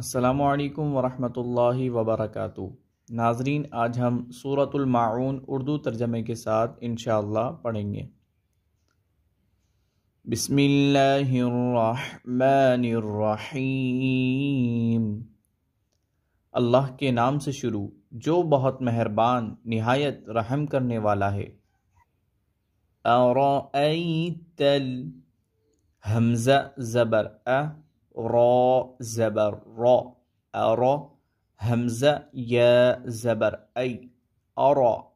السلام علیکم ورحمۃ اللہ وبرکاتہ ناظرین آج ہم صورت المعون اردو ترجمے کے ساتھ انشاءاللہ پڑھیں گے بسم اللہ الرحمن الرحیم اللہ کے نام سے شروع جو بہت مہربان نہایت رحم کرنے والا ہے ارائیت زبر را زبر را ارا همزه یا زبر ای ای ارا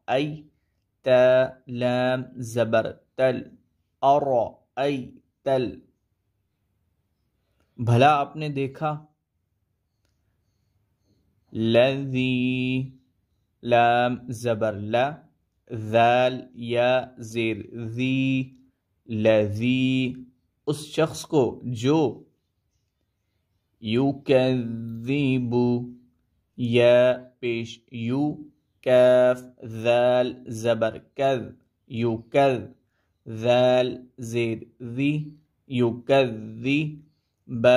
تا لام زبر تل ارا ای تل بھلا آپ نے دیکھا لذی لام زبر لا ذال یا زیر ذی لذی اس شخص کو جو یو یا پیش یو کیف ذال زبر کذ یو کذ ذال زیر ذی یو با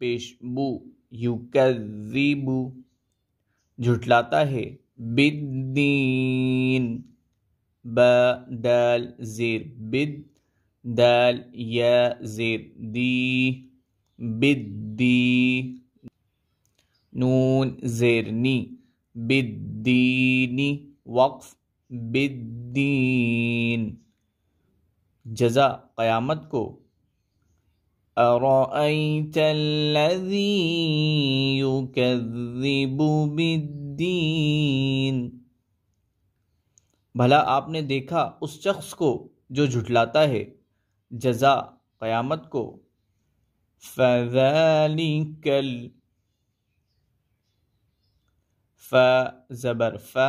زی بو یو کر زی بو جھٹلاتا ہے بدین ب دل زیر بد دال یا زیر دی بدی نون زیرنی بدینی وقف بدین جزا قیامت کو بھلا آپ نے دیکھا اس شخص کو جو جھٹلاتا ہے جزا قیامت کو فذلك ال ف زبر ف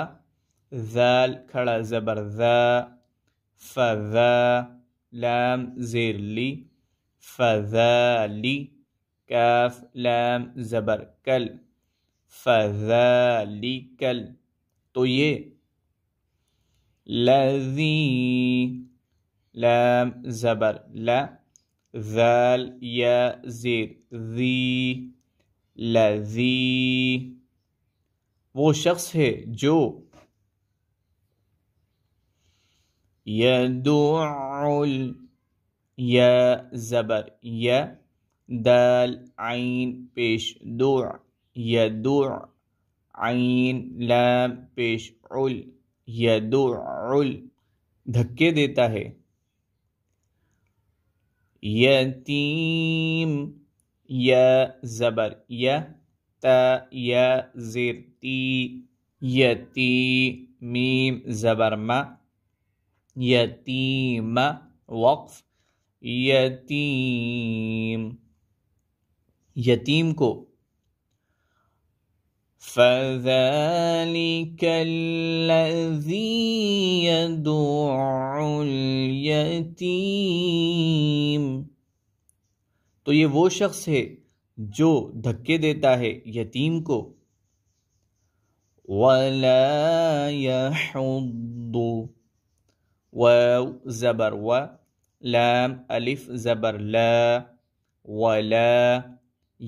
ذال كلا زبر ذا فذا لام زیر لي فذالی كاف لام زبر کل كل تو يه لذي لام زبر لا ذال یا زیر ذی لذی وہ شخص ہے جو یدعو ال یا زبر یا دال عین پیش دوع یدعو عین لام پیش عل یدعو ال دھکے دیتا ہے یتیم یا یا زبر یبر ی ترتی یتی میم زبر ما یتیم وقف یتیم یتیم کو فذلك الذي يدع اليتيم تو یہ وہ شخص ہے جو دھکے دیتا ہے یتیم کو ولا يحض و زبر و لام الف زبر لا ولا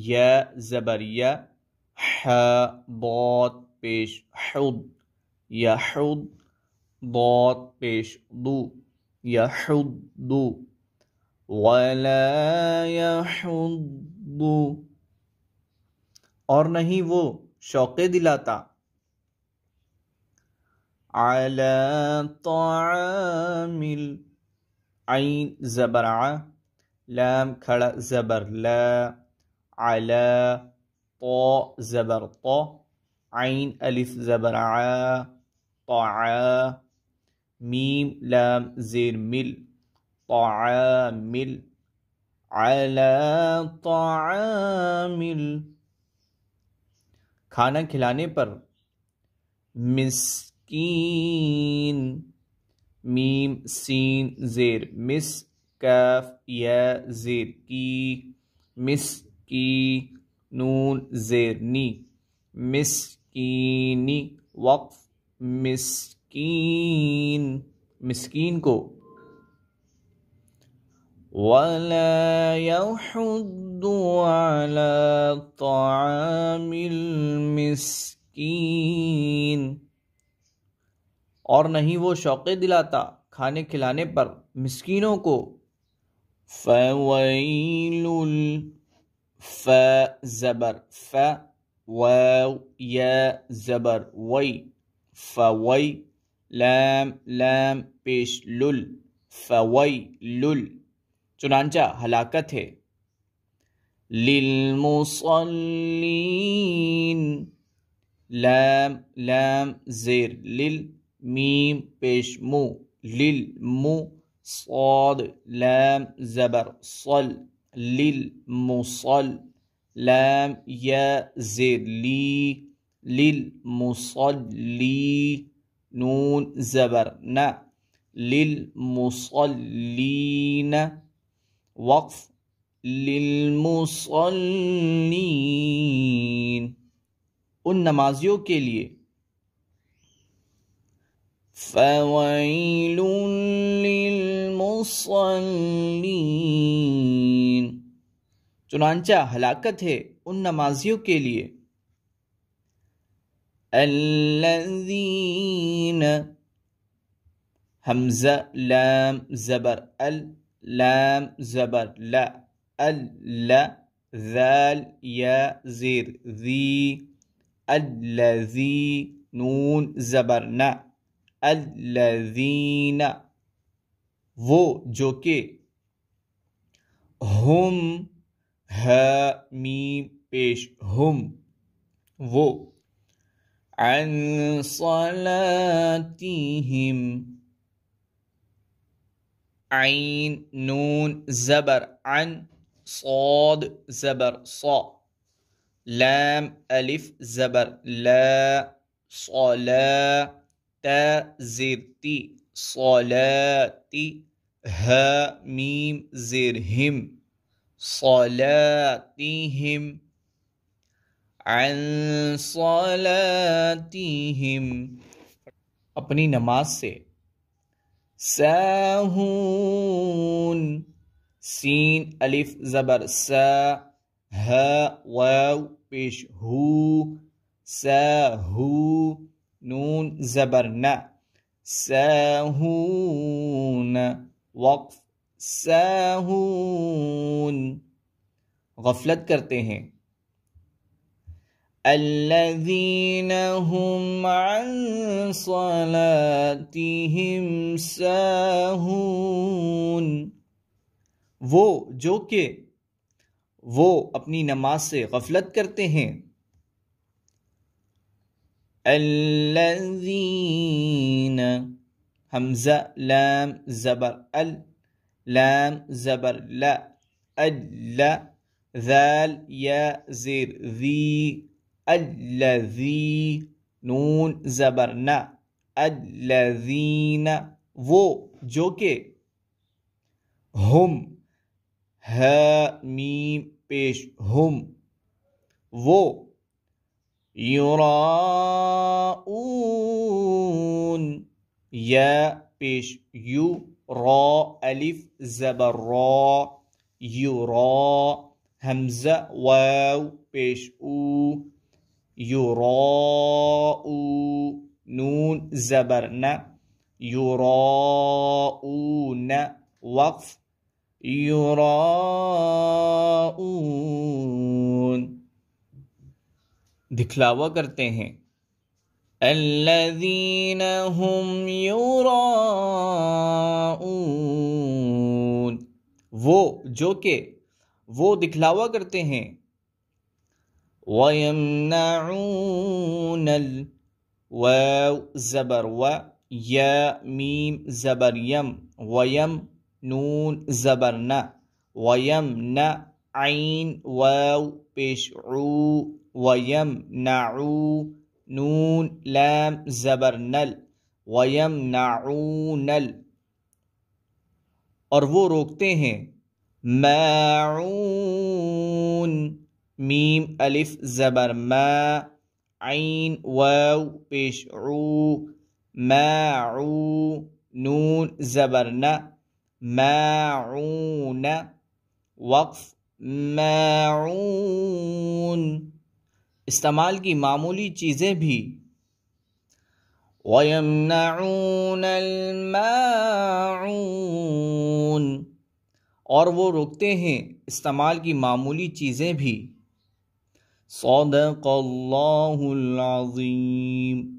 يا زبر يا پیش پیش حد حد حد یا یا دو دو ولا يحض اور نہیں وہ شوق دلاتا علی طعام العین آئل لام کھڑا زبر لا علی ط زبر ط عين ألف زبر ع طع ميم لام زير مل طعامل على طعامل كان كلاني بر مسكين ميم سين زير مس كاف يا زير كي مسكي نون زیرنی مسکینی وقف مسکین مسکین کو ولا يحض على طعام المسكين اور نہیں وہ شوق دلاتا کھانے کھلانے پر مسکینوں کو فَوَيْلُ ف زبر ف واو يا زبر وي فوي لام لام بيش لل فوي لل چنانچہ ہلاکت ہے للمصلين لام لام زير لل ميم بيش مو للمو صاد لام زبر صل للمصل لام يا زر لي للمصلي نون زبر ن للمصلين وقف للمصلين ان نمازيوں کے لیے فويل للمصلين چنانچہ ہلاکت ہے ان نمازیوں کے لیے الذین حمزہ لام زبر ال لام زبر لا ال ذال یا زیر ذی الذی نون زبر الذین وہ جو کہ ہم ها ميم ايش هم وہ عن صلاتهم عين نون زبر عن صاد زبر صا لام ألف زبر لا صلاة تا زرتي صلاتي ها ميم زرهم صلاتهم عن صلاتهم اپنی نماز سے ساہون سین الف زبر سا ہ واو پیش ہو سا ہو نون زبر نا ساہون وقف ساہون غفلت کرتے ہیں عن صلاتهم ساہون وہ جو کہ وہ اپنی نماز سے غفلت کرتے ہیں حمزہ لام زبر ال لام زبر لا ألا ذال يا زير ذي الذي نون زبر نا الذين وو جو के هم ها ميم پیش هم وو يراؤون يا پیش يو را الف زبر را یو رو واو و پیش او یو او نون زبرن یو رقف یو رکھلا دکھلاوا کرتے ہیں الذين هم يراءون وہ جو کہ وہ دکھلاوا کرتے ہیں ويمنعون الواو زبر و يا ميم زبر يم ويم نون زبرنا نا عين واو بشعو ويمنعو نون لام زبر نل ويمنعونل اور وہ روکتے ہیں معون میم الف زبر ما عین واو پیش عو نون زبر ن معون وقف معون استعمال کی معمولی چیزیں بھی وَيَمْنَعُونَ الْمَاعُونَ اور وہ رکھتے ہیں استعمال کی معمولی چیزیں بھی صدق اللہ العظیم